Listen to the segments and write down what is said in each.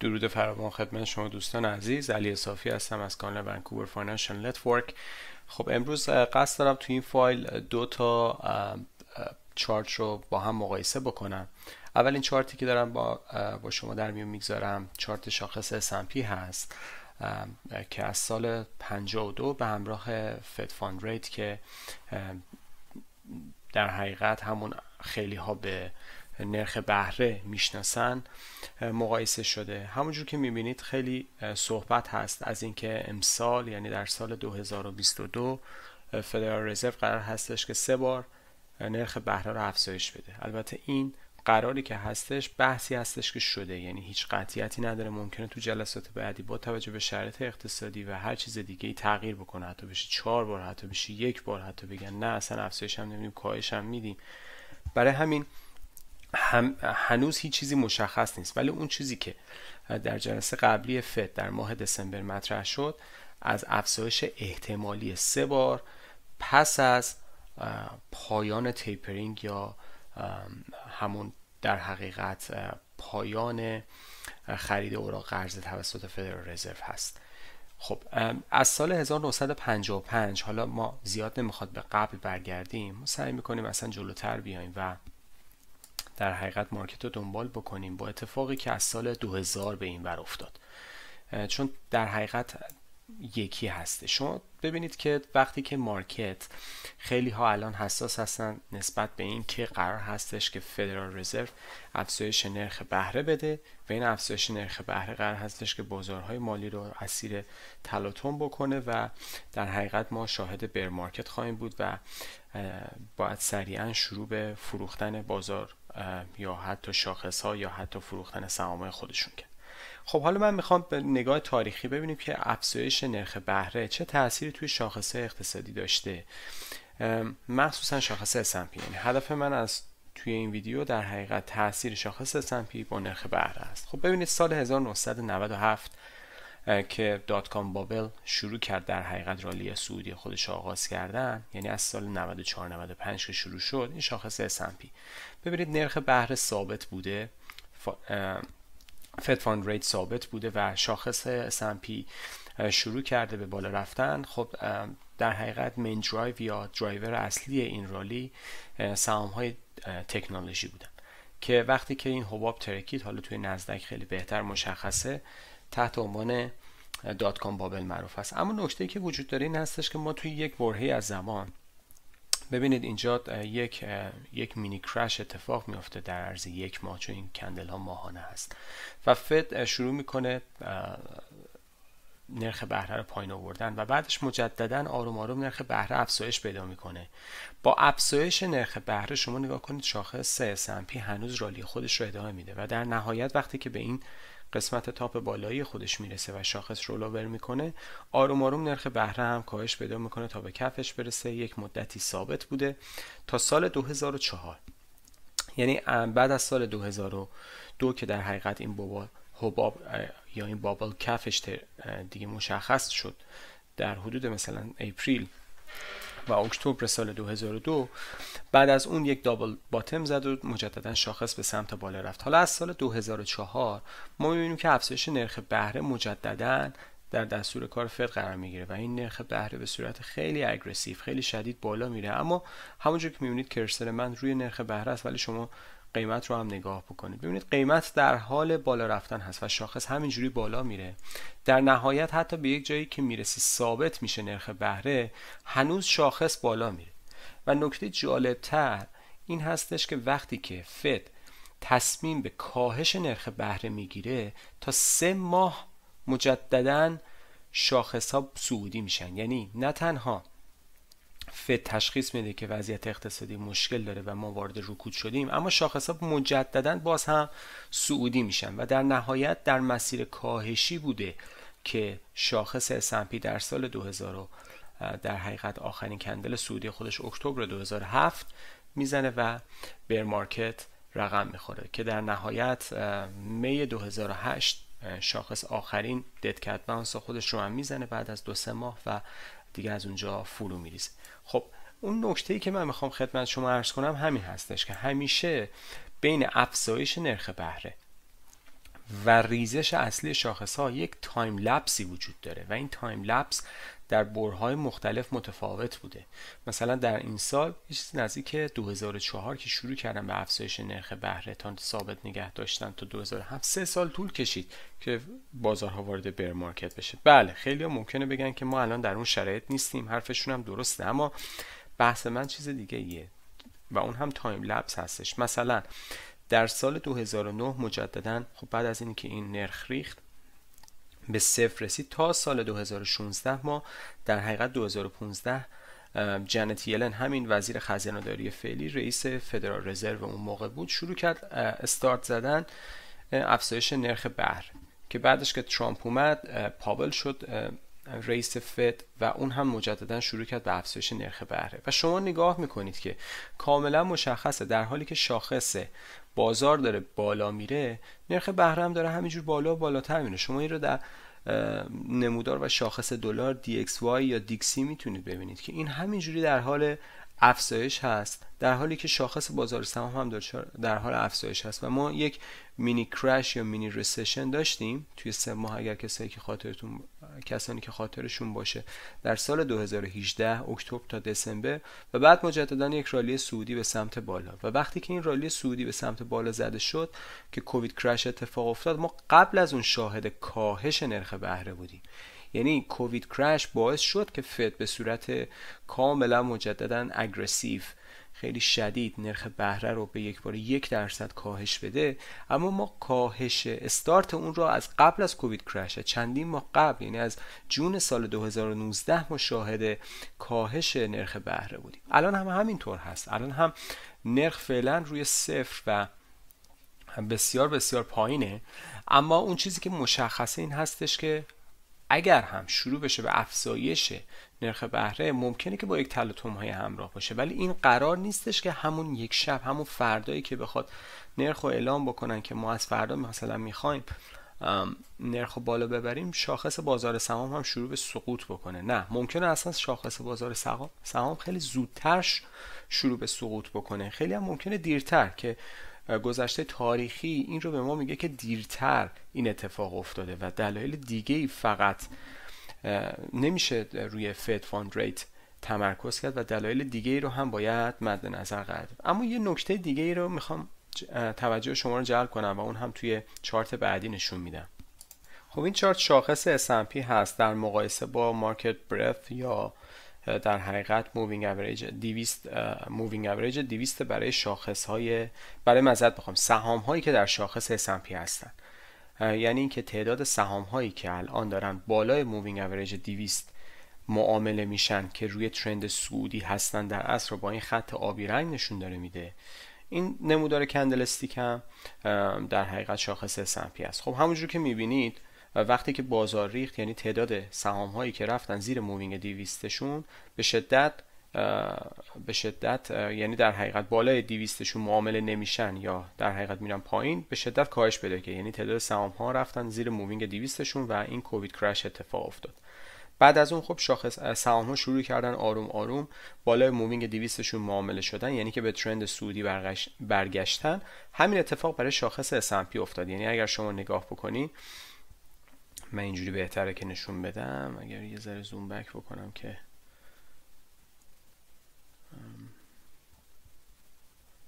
درود فراوان خدمت شما دوستان عزیز علی صافی هستم از کانال ونکوور فاینانشال نتورک خب امروز قصد دارم تو این فایل دو تا چارت رو با هم مقایسه بکنم اولین چارتی که دارم با با شما در میون میگذارم چارت شاخص S&P هست که از سال 52 به همراه فد فاند ریت که در حقیقت همون خیلی ها به نرخ بهره میشناسن مقایسه شده همونجور که میبینید خیلی صحبت هست از اینکه امسال یعنی در سال 2022 فدرال رزرو قرار هستش که سه بار نرخ بهره رو افزایش بده البته این قراری که هستش بحثی هستش که شده یعنی هیچ قطعیتی نداره ممکنه تو جلسات بعدی با توجه به شرایط اقتصادی و هر چیز دیگه ای تغییر بکنه حتی بشه چهار بار حتی بشه یک بار حتی بگن نه اصلا افزایش هم نمیدیم کاهش هم میدیم برای همین هنوز هیچ چیزی مشخص نیست ولی اون چیزی که در جلسه قبلی فد در ماه دسامبر مطرح شد از افزایش احتمالی سه بار پس از پایان تیپرینگ یا همون در حقیقت پایان خرید اوراق قرض توسط فدرال رزرو هست خب از سال 1955 حالا ما زیاد نمیخواد به قبل برگردیم سعی میکنیم اصلا جلوتر بیایم و در حقیقت مارکت رو دنبال بکنیم با اتفاقی که از سال 2000 به این ور افتاد چون در حقیقت یکی هسته شما ببینید که وقتی که مارکت خیلی ها الان حساس هستن نسبت به این که قرار هستش که فدرال رزرو افزایش نرخ بهره بده و این افزایش نرخ بهره قرار هستش که بازارهای مالی رو اسیر تلاطم بکنه و در حقیقت ما شاهد بر مارکت خواهیم بود و باید سریعا شروع به فروختن بازار یا حتی شاخص ها یا حتی فروختن سهام خودشون کرد خب حالا من میخوام به نگاه تاریخی ببینیم که افزایش نرخ بهره چه تاثیری توی شاخص اقتصادی داشته مخصوصا شاخص S&P یعنی هدف من از توی این ویدیو در حقیقت تاثیر شاخص S&P با نرخ بهره است خب ببینید سال 1997 که دات کام بابل شروع کرد در حقیقت رالی سعودی خودش آغاز کردن یعنی از سال 94 95 که شروع شد این شاخص S&P ببینید نرخ بهره ثابت بوده فد فاند ریت ثابت بوده و شاخص S&P شروع کرده به بالا رفتن خب در حقیقت مین درایو یا درایور اصلی این رالی سهام های تکنولوژی بودن که وقتی که این حباب ترکید حالا توی نزدک خیلی بهتر مشخصه تحت عنوان دات کام بابل معروف است اما نکته که وجود داره این هستش که ما توی یک برهه از زمان ببینید اینجا یک یک مینی کرش اتفاق میافته در عرض یک ماه چون این کندل ها ماهانه هست و فد شروع میکنه نرخ بهره رو پایین آوردن و بعدش مجددا آروم آروم نرخ بهره افزایش پیدا میکنه با افزایش نرخ بهره شما نگاه کنید شاخص S&P هنوز رالی خودش رو ادامه میده و در نهایت وقتی که به این قسمت تاپ بالایی خودش میرسه و شاخص رولاور میکنه آروم آروم نرخ بهره هم کاهش پیدا میکنه تا به کفش برسه یک مدتی ثابت بوده تا سال 2004 یعنی بعد از سال 2002 که در حقیقت این بابا حباب یا این بابل کفش دیگه مشخص شد در حدود مثلا اپریل و اکتبر سال 2002 بعد از اون یک دابل باتم زد و مجددا شاخص به سمت بالا رفت حالا از سال 2004 ما میبینیم که افزایش نرخ بهره مجددا در دستور کار فد قرار میگیره و این نرخ بهره به صورت خیلی اگریسیو خیلی شدید بالا میره اما همونجور که میبینید کرسر من روی نرخ بهره است ولی شما قیمت رو هم نگاه بکنید ببینید قیمت در حال بالا رفتن هست و شاخص همینجوری بالا میره در نهایت حتی به یک جایی که میرسه ثابت میشه نرخ بهره هنوز شاخص بالا میره و نکته جالبتر این هستش که وقتی که فد تصمیم به کاهش نرخ بهره میگیره تا سه ماه مجددا شاخص ها سعودی میشن یعنی نه تنها فد تشخیص میده که وضعیت اقتصادی مشکل داره و ما وارد رکود شدیم اما شاخص ها مجددا باز هم سعودی میشن و در نهایت در مسیر کاهشی بوده که شاخص S&P در سال 2000 در حقیقت آخرین کندل سعودی خودش اکتبر 2007 میزنه و بر مارکت رقم میخوره که در نهایت می 2008 شاخص آخرین دد کت خودش رو هم میزنه بعد از دو سه ماه و دیگه از اونجا فرو میریزه خب اون نکته که من میخوام خدمت شما عرض کنم همین هستش که همیشه بین افزایش نرخ بهره و ریزش اصلی شاخص ها یک تایم لپسی وجود داره و این تایم لپس در برهای مختلف متفاوت بوده مثلا در این سال یه نزدیک 2004 که شروع کردن به افزایش نرخ بهره تا ثابت نگه داشتن تا 2007 سه سال طول کشید که بازارها وارد بر مارکت بشه بله خیلی ها ممکنه بگن که ما الان در اون شرایط نیستیم حرفشون هم درسته اما بحث من چیز دیگه ایه و اون هم تایم لپس هستش مثلا در سال 2009 مجددا خب بعد از اینکه این نرخ ریخت به صفر رسید تا سال 2016 ما در حقیقت 2015 جنت یلن همین وزیر داری فعلی رئیس فدرال رزرو اون موقع بود شروع کرد استارت زدن افزایش نرخ بهره که بعدش که ترامپ اومد پاول شد رئیس فد و اون هم مجددا شروع کرد به افزایش نرخ بهره و شما نگاه میکنید که کاملا مشخصه در حالی که شاخص بازار داره بالا میره نرخ بهره هم داره همینجور بالا و بالاتر میره شما این رو در نمودار و شاخص دلار DXY یا دیکسی میتونید ببینید که این همینجوری در حال افزایش هست در حالی که شاخص بازار سهام هم در حال افزایش هست و ما یک مینی کرش یا مینی رسشن داشتیم توی سه ماه اگر کسایی که خاطرتون کسانی که خاطرشون باشه در سال 2018 اکتبر تا دسامبر و بعد مجددا یک رالی سعودی به سمت بالا و وقتی که این رالی سعودی به سمت بالا زده شد که کووید کرش اتفاق افتاد ما قبل از اون شاهد کاهش نرخ بهره بودیم یعنی کووید کرش باعث شد که فد به صورت کاملا مجددا اگریسیو خیلی شدید نرخ بهره رو به یک بار یک درصد کاهش بده اما ما کاهش استارت اون رو از قبل از کووید کرش چندین ماه قبل یعنی از جون سال 2019 مشاهده کاهش نرخ بهره بودیم الان هم همینطور هست الان هم نرخ فعلا روی صفر و بسیار بسیار پایینه اما اون چیزی که مشخصه این هستش که اگر هم شروع بشه به افزایش نرخ بهره ممکنه که با یک تلاطم های همراه باشه ولی این قرار نیستش که همون یک شب همون فردایی که بخواد نرخ رو اعلام بکنن که ما از فردا مثلا میخوایم نرخ رو بالا ببریم شاخص بازار سهام هم شروع به سقوط بکنه نه ممکنه اصلا شاخص بازار سهام خیلی زودتر شروع به سقوط بکنه خیلی هم ممکنه دیرتر که گذشته تاریخی این رو به ما میگه که دیرتر این اتفاق افتاده و دلایل دیگه ای فقط نمیشه روی فد فاند ریت تمرکز کرد و دلایل دیگه ای رو هم باید مد نظر قرار داد اما یه نکته دیگه ای رو میخوام توجه شما رو جلب کنم و اون هم توی چارت بعدی نشون میدم خب این چارت شاخص S&P هست در مقایسه با مارکت برث یا در حقیقت مووینگ اوریج 200 مووینگ اوریج 200 برای شاخص های برای مزد بخوام سهام هایی که در شاخص S&P هستن یعنی اینکه تعداد سهام هایی که الان دارن بالای مووینگ اوریج 200 معامله میشن که روی ترند سعودی هستن در اصل رو با این خط آبی رنگ نشون داره میده این نمودار کندلستیک هم در حقیقت شاخص S&P است خب همونجور که میبینید و وقتی که بازار ریخت یعنی تعداد سهام هایی که رفتن زیر مووینگ دیویستشون به شدت به شدت یعنی در حقیقت بالای دیویستشون معامله نمیشن یا در حقیقت میرن پایین به شدت کاهش پیدا که یعنی تعداد سهام ها رفتن زیر مووینگ دیویستشون و این کووید کرش اتفاق افتاد بعد از اون خب شاخص سهام ها شروع کردن آروم آروم بالای مووینگ دیویستشون معامله شدن یعنی که به ترند سودی برگشتن همین اتفاق برای شاخص S&P افتاد یعنی اگر شما نگاه بکنید من اینجوری بهتره که نشون بدم اگر یه ذره زوم بک بکنم که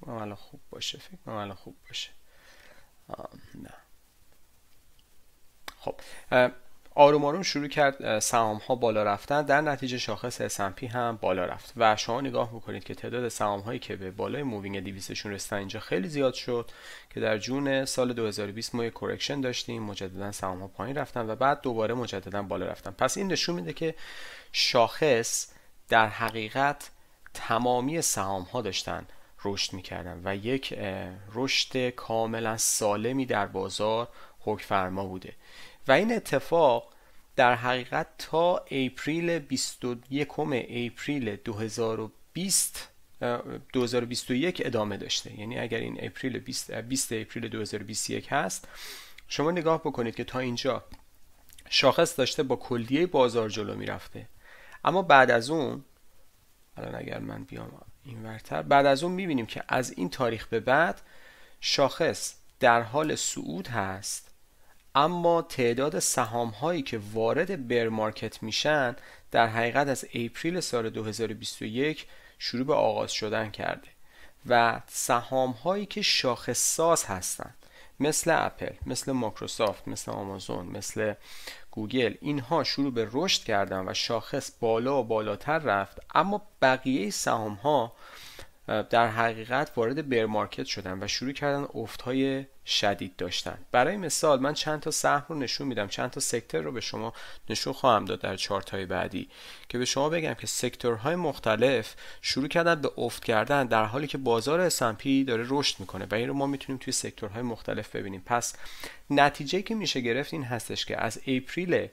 الان خوب باشه فکر مالا خوب باشه نه خب آروم آروم شروع کرد سهام ها بالا رفتن در نتیجه شاخص S&P هم بالا رفت و شما نگاه میکنید که تعداد سهام هایی که به بالای مووینگ 200 شون رسیدن اینجا خیلی زیاد شد که در جون سال 2020 ما یک کرکشن داشتیم مجددا سهام ها پایین رفتن و بعد دوباره مجددا بالا رفتن پس این نشون میده که شاخص در حقیقت تمامی سهام ها داشتن رشد میکردن و یک رشد کاملا سالمی در بازار حکم فرما بوده و این اتفاق در حقیقت تا اپریل 21 اپریل 2020 2021 ادامه داشته یعنی اگر این اپریل 20, 20 اپریل 2021 هست شما نگاه بکنید که تا اینجا شاخص داشته با کلیه بازار جلو میرفته اما بعد از اون الان اگر من بیام این ورتر بعد از اون میبینیم که از این تاریخ به بعد شاخص در حال صعود هست اما تعداد سهام هایی که وارد بر مارکت میشن در حقیقت از اپریل سال 2021 شروع به آغاز شدن کرده و سهام هایی که شاخص ساز هستند مثل اپل مثل مایکروسافت مثل آمازون مثل گوگل اینها شروع به رشد کردن و شاخص بالا و بالاتر رفت اما بقیه سهام ها در حقیقت وارد بر مارکت شدن و شروع کردن های شدید داشتن برای مثال من چند تا سهم رو نشون میدم چند تا سکتر رو به شما نشون خواهم داد در چارت های بعدی که به شما بگم که سکتورهای مختلف شروع کردن به افت کردن در حالی که بازار S&P داره رشد میکنه و این رو ما میتونیم توی سکتورهای مختلف ببینیم پس نتیجه که میشه گرفت این هستش که از اپریل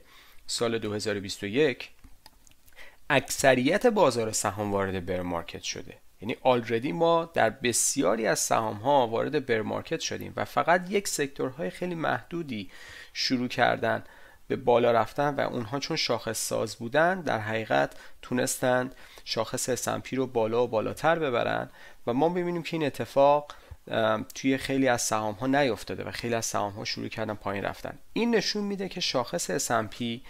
سال 2021 اکثریت بازار سهام وارد بر مارکت شده یعنی آلردی ما در بسیاری از سهام ها وارد بر مارکت شدیم و فقط یک سکتورهای خیلی محدودی شروع کردن به بالا رفتن و اونها چون شاخص ساز بودن در حقیقت تونستند شاخص پی رو بالا و بالاتر ببرن و ما ببینیم که این اتفاق توی خیلی از سهام ها نیفتاده و خیلی از سهام ها شروع کردن پایین رفتن این نشون میده که شاخص پی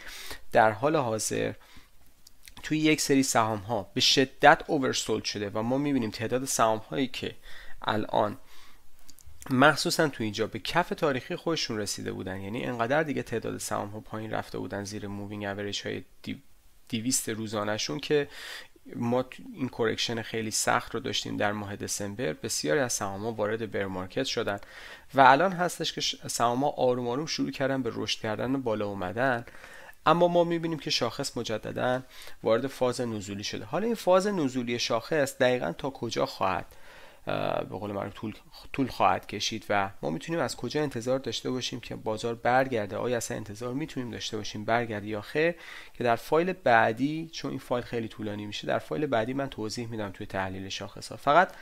در حال حاضر توی یک سری سهام ها به شدت اوورسولد شده و ما میبینیم تعداد سهام هایی که الان مخصوصا تو اینجا به کف تاریخی خودشون رسیده بودن یعنی انقدر دیگه تعداد سهام ها پایین رفته بودن زیر مووینگ اوریج های دیویست روزانهشون که ما این کرکشن خیلی سخت رو داشتیم در ماه دسامبر بسیاری از سهام وارد بر مارکت شدن و الان هستش که سهام آروم آروم شروع کردن به رشد کردن و بالا اومدن اما ما میبینیم که شاخص مجددا وارد فاز نزولی شده حالا این فاز نزولی شاخص دقیقا تا کجا خواهد به قول معروف طول, طول خواهد کشید و ما میتونیم از کجا انتظار داشته باشیم که بازار برگرده آیا اصلا انتظار میتونیم داشته باشیم برگرده یا خیر که در فایل بعدی چون این فایل خیلی طولانی میشه در فایل بعدی من توضیح میدم توی تحلیل شاخص ها فقط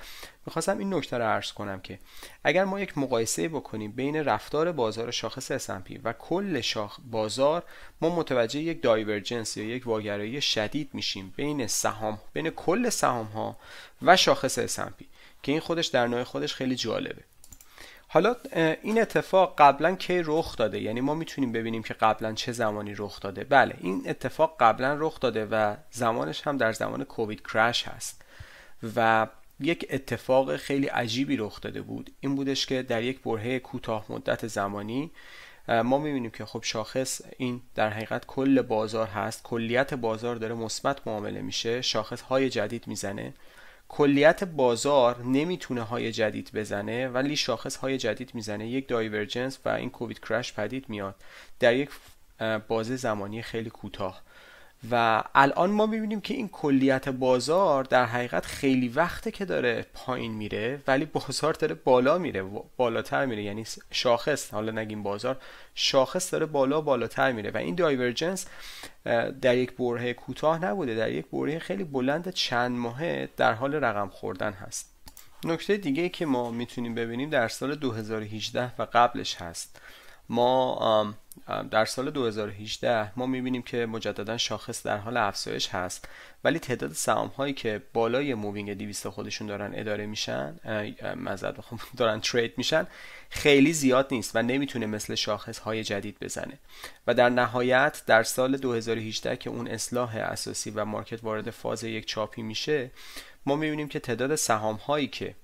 میخواستم این نکته رو عرض کنم که اگر ما یک مقایسه بکنیم بین رفتار بازار شاخص S&P و کل شاخ بازار ما متوجه یک دایورجنس یا یک واگرایی شدید میشیم بین سهام بین کل سهام ها و شاخص S&P که این خودش در نوع خودش خیلی جالبه حالا این اتفاق قبلا کی رخ داده یعنی ما میتونیم ببینیم که قبلا چه زمانی رخ داده بله این اتفاق قبلا رخ داده و زمانش هم در زمان کووید کرش هست و یک اتفاق خیلی عجیبی رخ داده بود این بودش که در یک برهه کوتاه مدت زمانی ما میبینیم که خب شاخص این در حقیقت کل بازار هست کلیت بازار داره مثبت معامله میشه شاخص های جدید میزنه کلیت بازار نمیتونه های جدید بزنه ولی شاخص های جدید میزنه یک دایورجنس و این کووید کرش پدید میاد در یک بازه زمانی خیلی کوتاه و الان ما میبینیم که این کلیت بازار در حقیقت خیلی وقته که داره پایین میره ولی بازار داره بالا میره بالاتر میره یعنی شاخص حالا نگیم بازار شاخص داره بالا بالاتر میره و این دایورجنس در یک برهه کوتاه نبوده در یک برهه خیلی بلند چند ماهه در حال رقم خوردن هست نکته دیگه که ما میتونیم ببینیم در سال 2018 و قبلش هست ما در سال 2018 ما میبینیم که مجددا شاخص در حال افزایش هست ولی تعداد سهام هایی که بالای مووینگ 200 خودشون دارن اداره میشن مزد بخوام دارن ترید میشن خیلی زیاد نیست و نمیتونه مثل شاخص های جدید بزنه و در نهایت در سال 2018 که اون اصلاح اساسی و مارکت وارد فاز یک چاپی میشه ما میبینیم که تعداد سهام هایی که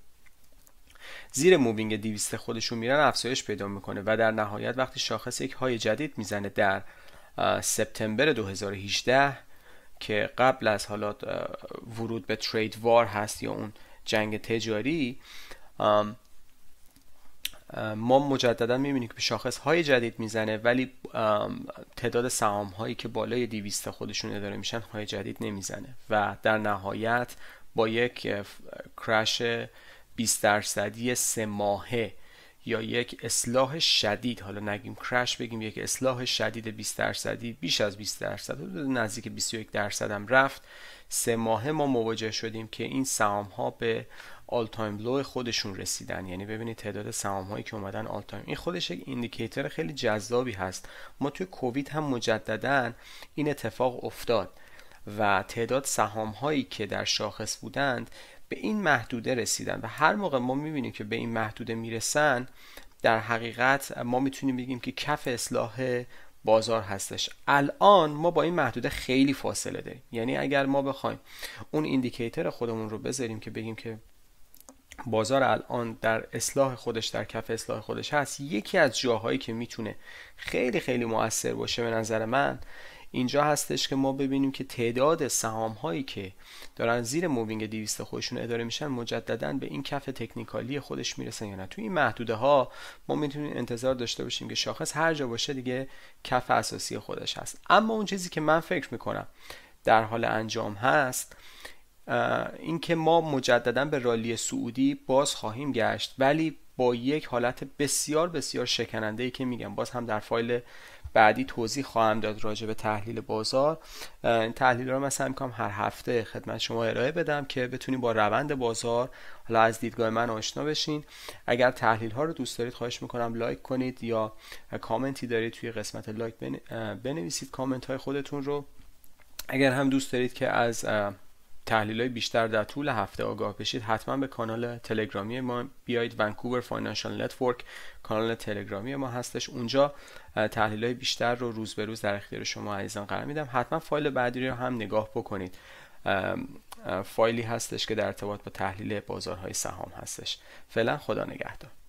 زیر مووینگ 200 خودشون میرن افزایش پیدا میکنه و در نهایت وقتی شاخص یک های جدید میزنه در سپتامبر 2018 که قبل از حالا ورود به ترید وار هست یا اون جنگ تجاری ما مجددا میبینیم که به شاخص های جدید میزنه ولی تعداد سهام هایی که بالای 200 خودشون اداره میشن های جدید نمیزنه و در نهایت با یک کرش 20 درصدی سه ماهه یا یک اصلاح شدید حالا نگیم کرش بگیم یک اصلاح شدید 20 درصدی بیش از 20 درصد نزدیک 21 درصد هم رفت سه ماهه ما مواجه شدیم که این سهام ها به آل تایم لو خودشون رسیدن یعنی ببینید تعداد سهام هایی که اومدن آل تایم این خودش یک ایندیکیتور خیلی جذابی هست ما توی کووید هم مجددا این اتفاق افتاد و تعداد سهام هایی که در شاخص بودند به این محدوده رسیدن و هر موقع ما میبینیم که به این محدوده میرسن در حقیقت ما میتونیم بگیم که کف اصلاح بازار هستش الان ما با این محدوده خیلی فاصله داریم یعنی اگر ما بخوایم اون ایندیکیتر خودمون رو بذاریم که بگیم که بازار الان در اصلاح خودش در کف اصلاح خودش هست یکی از جاهایی که میتونه خیلی خیلی موثر باشه به نظر من اینجا هستش که ما ببینیم که تعداد سهام هایی که دارن زیر مووینگ 200 خودشون اداره میشن مجددا به این کف تکنیکالی خودش میرسن یا نه تو این محدوده ها ما میتونیم انتظار داشته باشیم که شاخص هر جا باشه دیگه کف اساسی خودش هست اما اون چیزی که من فکر میکنم در حال انجام هست اینکه ما مجددا به رالی سعودی باز خواهیم گشت ولی با یک حالت بسیار بسیار شکننده ای که میگم باز هم در فایل بعدی توضیح خواهم داد راجع به تحلیل بازار این تحلیل رو مثلا سعی میکنم هر هفته خدمت شما ارائه بدم که بتونید با روند بازار حالا از دیدگاه من آشنا بشین اگر تحلیل ها رو دوست دارید خواهش میکنم لایک کنید یا کامنتی دارید توی قسمت لایک بنویسید کامنت های خودتون رو اگر هم دوست دارید که از تحلیل های بیشتر در طول هفته آگاه بشید حتما به کانال تلگرامی ما بیایید ونکوور فاینانشال نتورک کانال تلگرامی ما هستش اونجا تحلیل های بیشتر رو روز به روز در اختیار شما عزیزان قرار میدم حتما فایل بعدی رو هم نگاه بکنید فایلی هستش که در ارتباط با تحلیل بازارهای سهام هستش فعلا خدا نگهدار